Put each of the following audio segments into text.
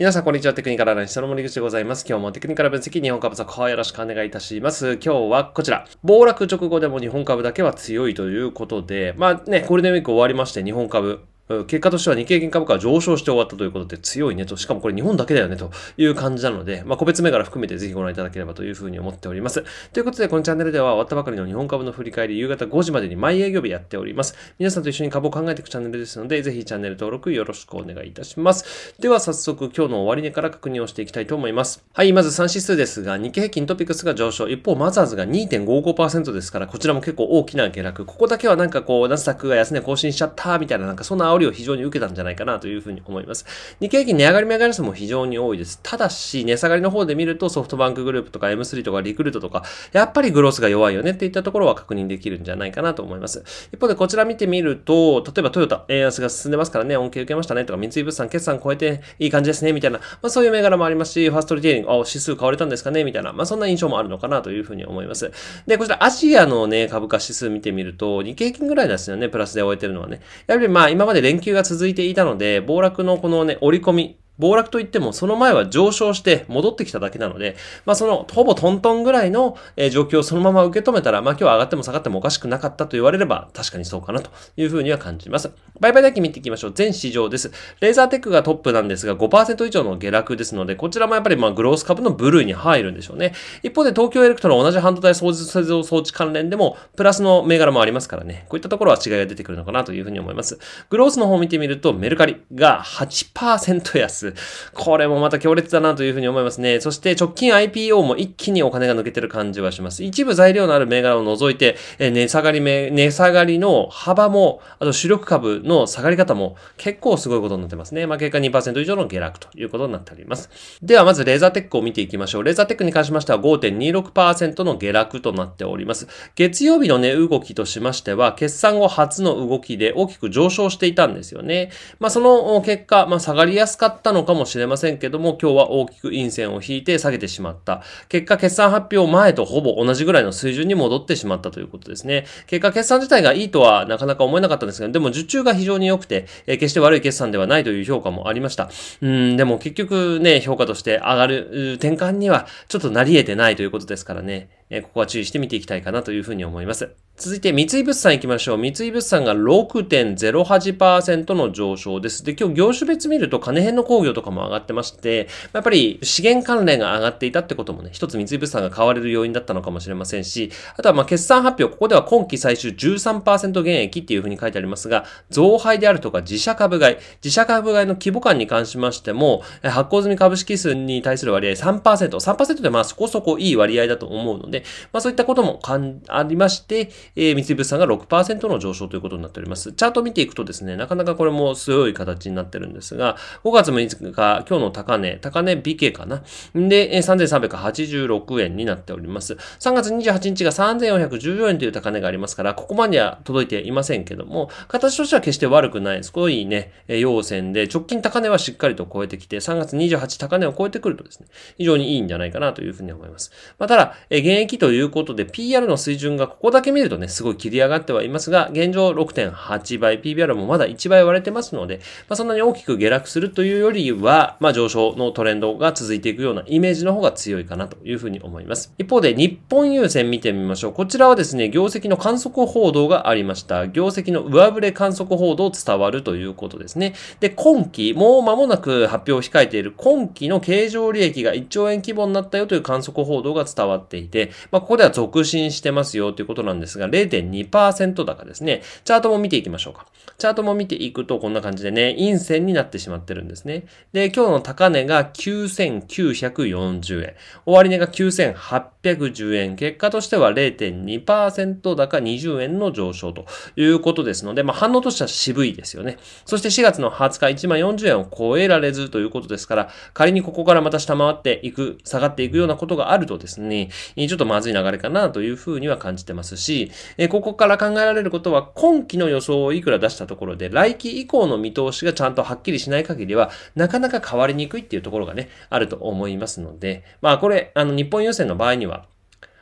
皆さん、こんにちは。テクニカルアナリストの森口でございます。今日もテクニカル分析、日本株高よろしくお願いいたします。今日はこちら。暴落直後でも日本株だけは強いということで、まあね、ゴールデンウィーク終わりまして、日本株、結果としては日経金株価は上昇して終わったということで強いねと、しかもこれ日本だけだよねという感じなので、まあ、個別銘柄含めてぜひご覧いただければというふうに思っております。ということで、このチャンネルでは終わったばかりの日本株の振り返り、夕方5時までに毎営業日やっております。皆さんと一緒に株を考えていくチャンネルですので、ぜひチャンネル登録よろしくお願いいたします。では早速今日の終値から確認をしていきたいと思います。はい、まず3指数ですが、日経平均トピックスが上昇、一方マザーズが2.55%ですから、こちらも結構大きな下落。ここだけはなんかこう、ナスダックが安値更新しちゃったみたいな、なんかそんな煽りを非常に受けたんじゃないかなというふうに思います。日経平均値上がり目上がり数も非常に多いです。ただし、値下がりの方で見るとソフトバンクグループとか M3 とかリクルートとか、やっぱりグロスが弱いよねっていったところは確認できるんじゃないかなと思います。一方でこちら見てみると、例えばトヨタ、円安が進んでますからね、恩恵受けましたねとか、三井物産決算超えていい感じですねみたいな、まあそういう銘柄もありますし、ファーストリテイリング、あ、指数買われたんですかねみたいな、まあそんな印象もあるのかなというふうに思います。で、こちらアジアのね、株価指数見てみると、日経平均ぐらいですよね、プラスで終えてるのはね。やはりまあ今まで連休が続いていたので、暴落のこのね、折り込み、暴落といっても、その前は上昇して戻ってきただけなので、まあその、ほぼトントンぐらいの、え状況をそのまま受け止めたら、まあ今日は上がっても下がってもおかしくなかったと言われれば、確かにそうかなというふうには感じます。バイバイだけ見ていきましょう。全市場です。レーザーテックがトップなんですが、5%以上の下落ですので、こちらもやっぱりまあグロース株の部類に入るんでしょうね。一方で東京エレクトの同じ半導体掃除製造装置関連でも、プラスの銘柄もありますからね、こういったところは違いが出てくるのかなというふうに思います。グロースの方を見てみると、メルカリが8%安。これもまた強烈だなというふうに思いますね。そして直近 IPO も一気にお金が抜けてる感じはします。一部材料のある銘柄を除いて、え値下がりめ、値下がりの幅も、あと主力株の下がり方も結構すごいことになってますね。まあ、結果2%以上の下落ということになっております。ではまずレーザーテックを見ていきましょう。レーザーテックに関しましては5.26%の下落となっております。月曜日のね、動きとしましては、決算後初の動きで大きく上昇していたんですよね。まあ、その結果、まあ、下がりやすかったののかもしれませんけども、今日は大きく陰線を引いて下げてしまった。結果、決算発表前とほぼ同じぐらいの水準に戻ってしまったということですね。結果、決算自体がいいとはなかなか思えなかったんですけど、でも受注が非常に良くて、えー、決して悪い決算ではないという評価もありました。うん、でも結局ね、評価として上がる転換にはちょっとなり得てないということですからね。えここは注意して見ていきたいかなというふうに思います。続いて三井物産行きましょう。三井物産が6.08%の上昇です。で、今日業種別見ると金編の工業とかも上がってまして、やっぱり資源関連が上がっていたってこともね、一つ三井物産が買われる要因だったのかもしれませんし、あとはまあ決算発表、ここでは今期最終13%減益っていうふうに書いてありますが、増配であるとか自社株買い、自社株買いの規模感に関しましても、発行済み株式数に対する割合3%、3%でまあそこそこいい割合だと思うので、ね。まあそういったこともかんありまして、えー、三井物産が6%の上昇ということになっております。チャート見ていくとですね、なかなかこれも強い形になってるんですが、5月6日、今日の高値、高値美形かな。で、3386円になっております。3月28日が3414円という高値がありますから、ここまでは届いていませんけども、形としては決して悪くない、すごいね、要線で、直近高値はしっかりと超えてきて、3月28高値を超えてくるとですね、非常にいいんじゃないかなというふうに思います。まあ、ただ、現役益ということで PR の水準がここだけ見るとね、すごい切り上がってはいますが、現状6.8倍、PBR もまだ1倍割れてますので、まあ、そんなに大きく下落するというよりは、まあ、上昇のトレンドが続いていくようなイメージの方が強いかなというふうに思います。一方で日本優先見てみましょう。こちらはですね、業績の観測報道がありました。業績の上振れ観測報道伝わるということですね。で、今期、もう間もなく発表を控えている今期の経常利益が1兆円規模になったよという観測報道が伝わっていて、まあ、ここでは続伸してますよということなんですが、0.2%高ですね。チャートも見ていきましょうか。チャートも見ていくと、こんな感じでね、陰線になってしまってるんですね。で、今日の高値が9940円。終値が9810円。結果としては0.2%高20円の上昇ということですので、まあ、反応としては渋いですよね。そして4月の20日1万40円を超えられずということですから、仮にここからまた下回っていく、下がっていくようなことがあるとですね、ちょっとまずい流れかなというふうには感じてますし、えここから考えられることは、今期の予想をいくら出したところで、来期以降の見通しがちゃんとはっきりしない限りは、なかなか変わりにくいっていうところがね、あると思いますので、まあこれ、あの、日本郵船の場合には、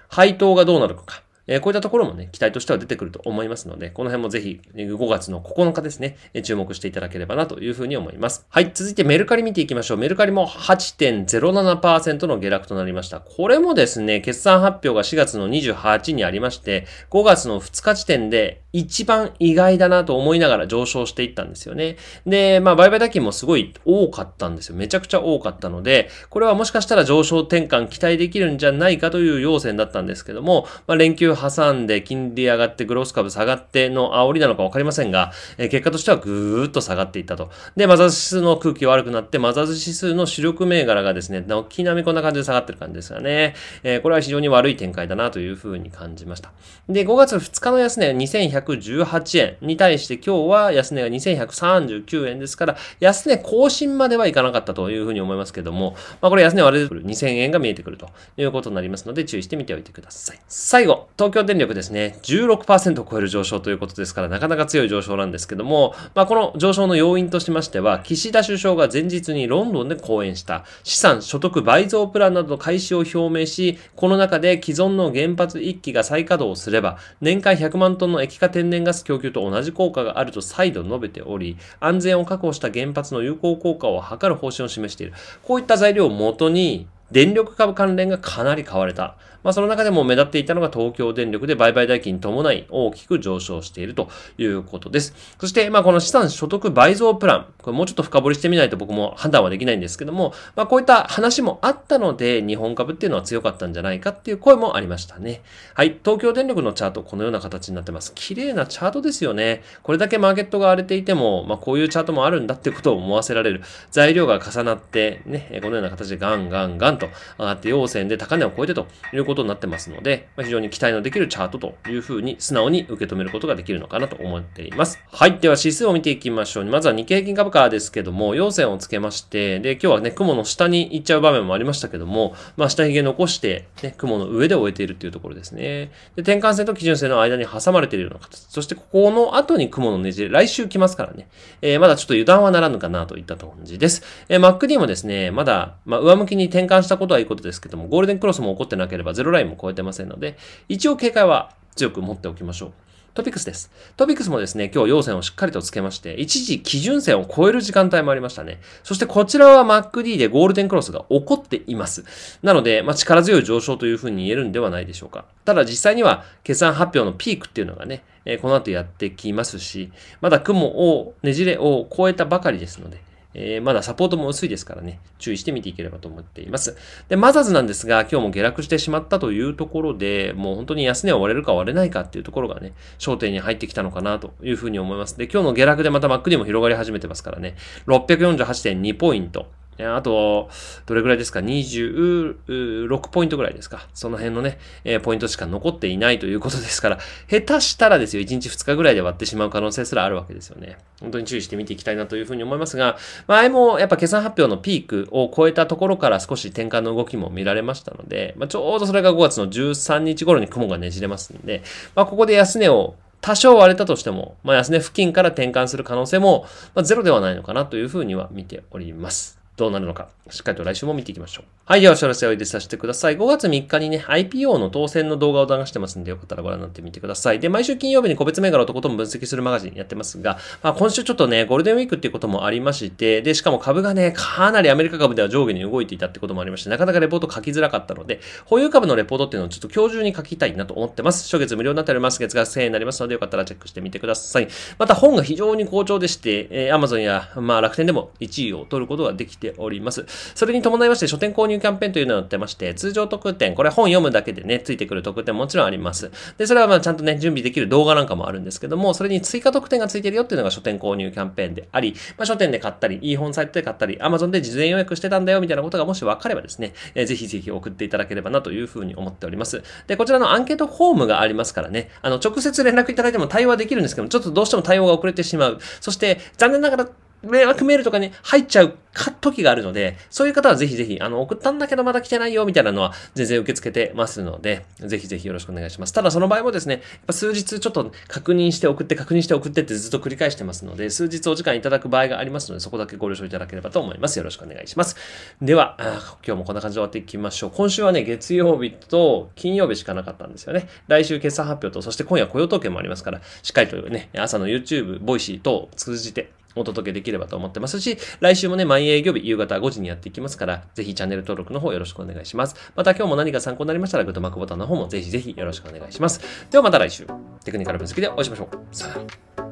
配当がどうなるのか、えこういったところもね、期待としては出てくると思いますので、この辺もぜひ、5月の9日ですね、注目していただければなというふうに思います。はい、続いてメルカリ見ていきましょう。メルカリも8.07%の下落となりました。これもですね、決算発表が4月の28にありまして、5月の2日時点で一番意外だなと思いながら上昇していったんですよね。で、まあ、売買代金もすごい多かったんですよ。めちゃくちゃ多かったので、これはもしかしたら上昇転換期待できるんじゃないかという要請だったんですけども、まあ、連休挟んで金利上がってグロース株下がっての煽りなのかわかりませんが、え結果としてはぐーっと下がっていったと。で、マザー指数の空気悪くなって、マザーズ指数の主力銘柄がですね、軒並みこんな感じで下がってる感じですよね。えこれは非常に悪い展開だなというふうに感じました。で、5月2日の安値2118円に対して今日は安値が2139円ですから、安値更新まではいかなかったというふうに思いますけども、まあこれ安値割れてくる2000円が見えてくるということになりますので注意して見ておいてください。最後、東東京電力ですね、16%を超える上昇ということですから、なかなか強い上昇なんですけども、まあ、この上昇の要因としましては、岸田首相が前日にロンドンで講演した資産所得倍増プランなどの開始を表明し、この中で既存の原発1基が再稼働すれば、年間100万トンの液化天然ガス供給と同じ効果があると再度述べており、安全を確保した原発の有効効果を図る方針を示している。こういった材料をもとに、電力株関連がかなり買われた。まあ、その中でも目立っていたのが東京電力で売買代金に伴い大きく上昇しているということです。そして、まあ、この資産所得倍増プラン、これもうちょっと深掘りしてみないと僕も判断はできないんですけども、まあ、こういった話もあったので、日本株っていうのは強かったんじゃないかっていう声もありましたね。はい、東京電力のチャート、このような形になってます。綺麗なチャートですよね。これだけマーケットが荒れていても、まあ、こういうチャートもあるんだってことを思わせられる。材料が重なって、ね、このような形でガンガンガンと上がって陽線で高値を超えてということになってますので、まあ、非常に期待のできるチャートというふうに素直に受け止めることができるのかなと思っています。はい。では指数を見ていきましょう。まずは日経平均株価ですけども、陽線をつけまして、で、今日はね、雲の下に行っちゃう場面もありましたけども、まあ、下髭残して、ね、雲の上で終えているというところですね。で、転換線と基準線の間に挟まれているような形。そして、ここの後に雲のねじれ、来週来ますからね。えー、まだちょっと油断はならぬかなといった感じです。えー、MacD もですね、まだ、まあ、上向きに転換したことはいいことですけども、ゴールデンクロスも起こってなければゼロラインも超えてませんので、一応警戒は強く持っておきましょう。トピックスです。トピックスもですね、今日要線をしっかりとつけまして、一時基準線を超える時間帯もありましたね。そしてこちらは MacD でゴールデンクロスが起こっています。なので、まあ、力強い上昇というふうに言えるんではないでしょうか。ただ実際には決算発表のピークっていうのがね、えこの後やってきますし、まだ雲を、ねじれを超えたばかりですので、えー、まだサポートも薄いですからね、注意して見ていければと思っています。で、マザーズなんですが、今日も下落してしまったというところで、もう本当に安値は割れるか割れないかっていうところがね、焦点に入ってきたのかなというふうに思います。で、今日の下落でまたマックにも広がり始めてますからね、648.2ポイント。あと、どれぐらいですか ?26 ポイントぐらいですかその辺のね、えー、ポイントしか残っていないということですから、下手したらですよ、1日2日ぐらいで割ってしまう可能性すらあるわけですよね。本当に注意して見ていきたいなというふうに思いますが、前もやっぱ決算発表のピークを超えたところから少し転換の動きも見られましたので、まあ、ちょうどそれが5月の13日頃に雲がねじれますんで、まあ、ここで安値を多少割れたとしても、まあ、安値付近から転換する可能性も、まあ、ゼロではないのかなというふうには見ております。どうなるのか、しっかりと来週も見ていきましょう。はい、ではお知らせを入れさせてください。5月3日にね、IPO の当選の動画を流してますんで、よかったらご覧になってみてください。で、毎週金曜日に個別銘柄をとことん分析するマガジンやってますが、まあ、今週ちょっとね、ゴールデンウィークっていうこともありまして、で、しかも株がね、かなりアメリカ株では上下に動いていたってこともありまして、なかなかレポート書きづらかったので、保有株のレポートっていうのをちょっと今日中に書きたいなと思ってます。初月無料になっております。月額1000円になりますので、よかったらチェックしてみてください。また本が非常に好調でして、えー、Amazon や、まあ、楽天でも1位を取ることができてております。それに伴いまして、書店購入キャンペーンというのをやってまして、通常特典、これ本読むだけでね、ついてくる特典もちろんあります。で、それはまあちゃんとね、準備できる動画なんかもあるんですけども、それに追加特典がついてるよっていうのが書店購入キャンペーンであり、まあ、書店で買ったり、いい本サイトで買ったり、Amazon で事前予約してたんだよみたいなことがもし分かればですね、えー、ぜひぜひ送っていただければなというふうに思っております。で、こちらのアンケートフォームがありますからね、あの、直接連絡いただいても対応はできるんですけども、ちょっとどうしても対応が遅れてしまう。そして、残念ながら、迷惑メールとかに入っちゃうか時があるので、そういう方はぜひぜひ、あの、送ったんだけどまだ来てないよ、みたいなのは全然受け付けてますので、ぜひぜひよろしくお願いします。ただその場合もですね、やっぱ数日ちょっと確認して送って、確認して送ってってずっと繰り返してますので、数日お時間いただく場合がありますので、そこだけご了承いただければと思います。よろしくお願いします。では、今日もこんな感じで終わっていきましょう。今週はね、月曜日と金曜日しかなかったんですよね。来週決算発表と、そして今夜雇用統計もありますから、しっかりとね、朝の YouTube、ボイシー等を通じて、お届けできればと思ってますし、来週もね、毎営業日夕方5時にやっていきますから、ぜひチャンネル登録の方よろしくお願いします。また今日も何か参考になりましたら、グッドマークボタンの方もぜひぜひよろしくお願いします。ではまた来週、テクニカル分析でお会いしましょう。さよなら。